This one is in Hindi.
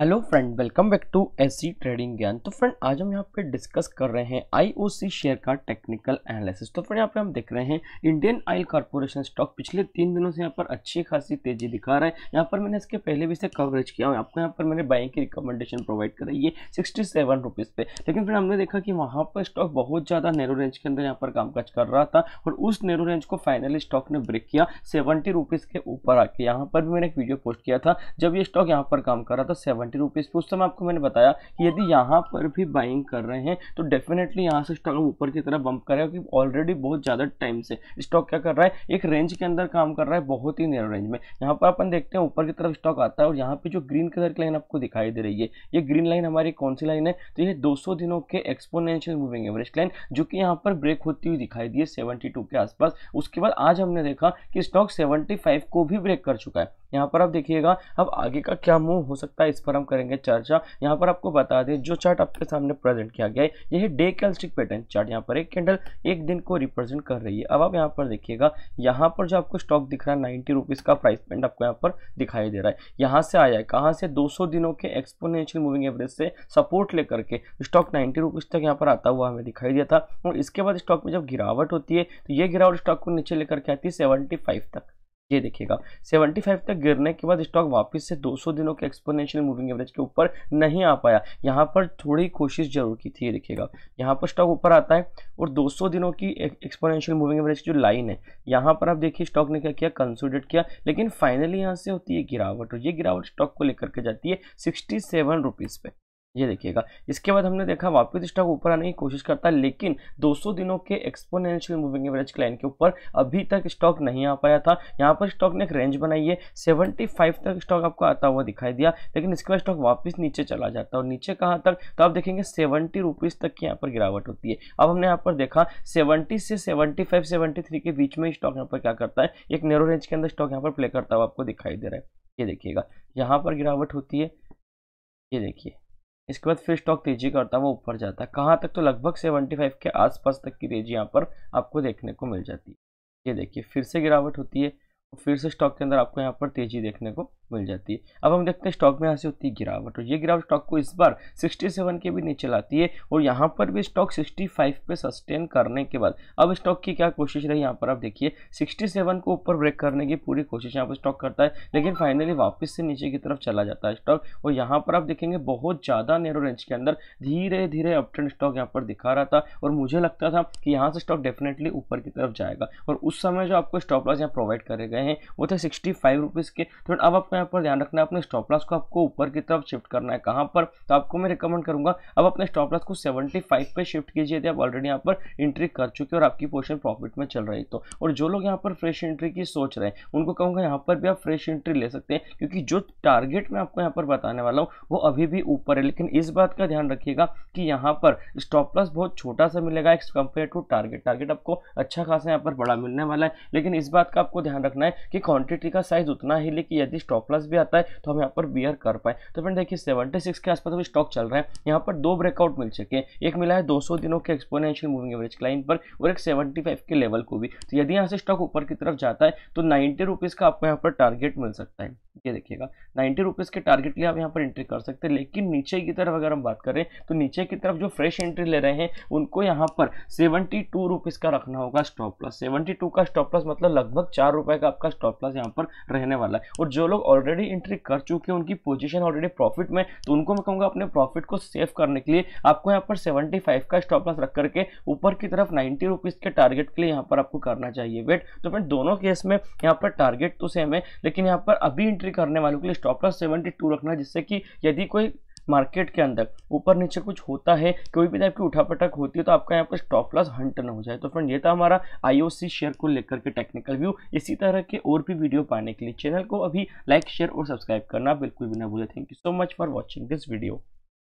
hello friend welcome back to S trading Gyan तो फ्रेंड आज हम यहाँ पे डिस्कस कर रहे हैं आईओसी शेयर का टेक्निकल एनालिसिस तो फ्रेंड यहाँ पे हम देख रहे हैं इंडियन ऑयल कॉर्पोरेशन स्टॉक पिछले तीन दिनों से यहाँ पर अच्छी खासी तेजी दिखा रहा है यहाँ पर मैंने इसके पहले भी इसे कवरेज किया हूँ आपको यहाँ पर मैंने बाइंग की रिकमेंडेशन प्रोवाइड करी है सिक्सटी सेवन रुपीज़ पे लेकिन फिर हमने देखा कि वहाँ पर स्टॉक बहुत ज़्यादा नेरो रेंज के अंदर यहाँ पर कामकाज कर रहा था और उस नेरो रेंज को फाइनली स्टॉक ने ब्रेक किया सेवेंटी रुपीज़ के ऊपर आके यहाँ पर भी मैंने एक वीडियो पोस्ट किया था जब ये स्टॉक यहाँ पर काम कर रहा था सेवन सेवेंटी रुपीज़ उस समय आपको मैंने बताया कि यदि यहाँ पर भी बाइंग कर रहे हैं तो डेफिनेटली यहाँ से स्टॉक ऊपर की तरफ बंप करेगा क्योंकि ऑलरेडी बहुत ज़्यादा टाइम से स्टॉक क्या कर रहा है एक रेंज के अंदर काम कर रहा है बहुत ही नियर रेंज में यहाँ पर अपन देखते हैं ऊपर की तरफ स्टॉक आता है और यहाँ पर जो ग्रीन कलर की लाइन आपको दिखाई दे रही है ये ग्रीन लाइन हमारी कौन सी लाइन है तो ये दो दिनों के एक्सपोनेंशियल मूविंग एवरेज लाइन जो कि यहाँ पर ब्रेक होती हुई दिखाई दी है सेवेंटी के आसपास उसके बाद आज हमने देखा कि स्टॉक सेवेंटी को भी ब्रेक कर चुका है यहाँ पर आप देखिएगा अब आगे का क्या मूव हो सकता है इस पर पर हम करेंगे चर्चा यहाँ पर आपको बता दें जो चार्ट आपके सामने प्रेजेंट किया गया है यही डे कैलस्टिक पैटर्न चार्ट यहाँ पर एक कैंडल एक दिन को रिप्रेजेंट कर रही है अब आप यहाँ पर देखिएगा यहाँ पर जो आपको स्टॉक दिख रहा है नाइन्टी रुपीज़ का प्राइस पेंट आपको यहाँ पर दिखाई दे रहा है यहाँ से आया है कहाँ से दो दिनों के एक्सपोनेंशियल मूविंग एवरेज से सपोर्ट लेकर के स्टॉक नाइन्टी रुपीज़ तक यहाँ पर आता हुआ हमें दिखाई दिया था और इसके बाद स्टॉक में जब गिरावट होती है तो ये गिरावट स्टॉक को नीचे लेकर के आती है सेवेंटी तक ये देखिएगा 75 तक गिरने के बाद स्टॉक वापस से 200 दिनों के एक्सपोनेंशियल मूविंग एवरेज के ऊपर नहीं आ पाया यहाँ पर थोड़ी कोशिश जरूर की थी ये देखिएगा यहाँ पर स्टॉक ऊपर आता है और 200 दिनों की एक्सपोनेंशियल मूविंग एवरेज की जो लाइन है यहाँ पर आप देखिए स्टॉक ने क्या किया कंसोलिडेट किया लेकिन फाइनली यहाँ से होती है गिरावट और ये गिरावट स्टॉक को लेकर के जाती है सिक्सटी सेवन पे ये देखिएगा इसके बाद हमने देखा वापस स्टॉक ऊपर आने की कोशिश करता है लेकिन 200 दिनों के एक्सपोनेंशियल मूविंग एवरेज क्लाइन के ऊपर अभी तक स्टॉक नहीं आ पाया था यहाँ पर स्टॉक ने एक रेंज बनाई है 75 तक स्टॉक आपको आता हुआ दिखाई दिया लेकिन इसके बाद स्टॉक वापस नीचे चला जाता है और नीचे कहाँ तक तो आप देखेंगे सेवेंटी रुपीज़ तक की यहाँ पर गिरावट होती है अब हमने यहाँ पर देखा सेवेंटी से सेवेंटी फाइव सेवेंटी थ्री के बीच में स्टॉक यहाँ पर क्या करता है एक नेरो रेंज के अंदर स्टॉक यहाँ पर प्ले करता हुआ आपको दिखाई दे रहा है ये देखिएगा यहाँ पर गिरावट होती है ये देखिए इसके बाद फिर स्टॉक तेजी करता वो ऊपर जाता है कहाँ तक तो लगभग 75 के आसपास तक की तेजी यहाँ पर आपको देखने को मिल जाती है ये देखिए फिर से गिरावट होती है फिर से स्टॉक के अंदर आपको यहाँ पर तेजी देखने को मिल जाती है अब हम देखते हैं स्टॉक में यहाँ से होती है गिरावट और ये गिरावट स्टॉक को इस बार 67 के भी नीचे लाती है और यहाँ पर भी स्टॉक 65 पे सस्टेन करने के बाद अब स्टॉक की क्या कोशिश रही यहाँ पर आप देखिए 67 को ऊपर ब्रेक करने की पूरी कोशिश यहाँ पर स्टॉक करता है लेकिन फाइनली वापस से नीचे की तरफ चला जाता है स्टॉक और यहाँ पर आप देखेंगे बहुत ज़्यादा नेरो रेंज के अंदर धीरे धीरे अपट्रेंड स्टॉक यहाँ पर दिखा रहा था और मुझे लगता था कि यहाँ से स्टॉक डेफिनेटली ऊपर की तरफ जाएगा और उस समय जो आपको स्टॉप लॉस यहाँ प्रोवाइड करे गए हैं वो थे सिक्सटी फाइव के तो अब आपको यहाँ पर ध्यान रखना है अपने स्टॉप लॉस को आपको ऊपर की तरफ शिफ्ट करना है कहाँ पर तो आपको मैं रिकमेंड करूँगा अब अपने स्टॉप लॉस को 75 पे शिफ्ट कीजिए यदि आप ऑलरेडी यहाँ पर एंट्री कर चुके और आपकी पोजिशन प्रॉफिट में चल रही तो और जो लोग यहाँ पर फ्रेश एंट्री की सोच रहे हैं उनको कहूँगा यहाँ पर भी आप फ्रेश एंट्री ले सकते हैं क्योंकि जो टारगेट मैं आपको यहाँ पर बताने वाला हूँ वो अभी भी ऊपर है लेकिन इस बात का ध्यान रखिएगा कि यहाँ पर स्टॉप लॉस बहुत छोटा सा मिलेगा एक्स कंपेयर टू टारगेट टारगेट आपको अच्छा खासा यहाँ पर बड़ा मिलने वाला है लेकिन इस बात का आपको ध्यान रखना है कि क्वांटिटी का साइज उतना ही लेकिन यदि स्टॉप प्लस भी आता है तो हम यहाँ पर बियर कर पाए तो फ्रेंड देखिए सेवेंटी सिक्स के आसपास अभी स्टॉक चल रहा है यहाँ पर दो ब्रेकआउट मिल चुके हैं एक मिला है दो दिनों के एक्सपोनेंशियल मूविंग एवरेज लाइन पर और एक सेवेंटी के लेवल को भी तो यदि यहाँ से स्टॉक ऊपर की तरफ जाता है तो नाइन्टी रुपीज़ का आपको यहाँ पर टारगेट मिल सकता है ये देखिएगा नाइन्टी रुपीज़ के टारगेट लिए आप यहाँ पर एंट्री कर सकते हैं लेकिन नीचे की तरफ अगर हम बात करें तो नीचे की तरफ जो फ्रेश एंट्री ले रहे हैं उनको यहाँ पर सेवेंटी टू रुपीज़ का रखना होगा स्टॉप प्लस सेवेंटी टू का स्टॉप प्लस मतलब लगभग चार रुपए का आपका स्टॉप प्लस यहाँ पर रहने वाला है और जो लोग ऑलरेडी एंट्री कर चुके हैं उनकी पोजीशन ऑलरेडी प्रॉफिट में तो उनको मैं कहूंगा अपने प्रॉफिट को सेव करने के लिए आपको यहाँ पर 75 का स्टॉप लॉस रख करके ऊपर की तरफ नाइन्टी रुपीज़ के टारगेट के लिए यहाँ पर आपको करना चाहिए वेट तो फिर दोनों केस में यहाँ पर टारगेट तो सेम है लेकिन यहाँ पर अभी एंट्री करने वालों के लिए स्टॉप लॉस सेवेंटी रखना जिससे कि यदि कोई मार्केट के अंदर ऊपर नीचे कुछ होता है कोई भी टाइप की उठापटक होती है तो आपका यहाँ पर स्टॉप लॉस हंट ना हो जाए तो फ्रेंड ये था हमारा आईओसी शेयर को लेकर के टेक्निकल व्यू इसी तरह के और भी वीडियो पाने के लिए चैनल को अभी लाइक शेयर और सब्सक्राइब करना बिल्कुल भी ना भूलें thank you so much for watching this video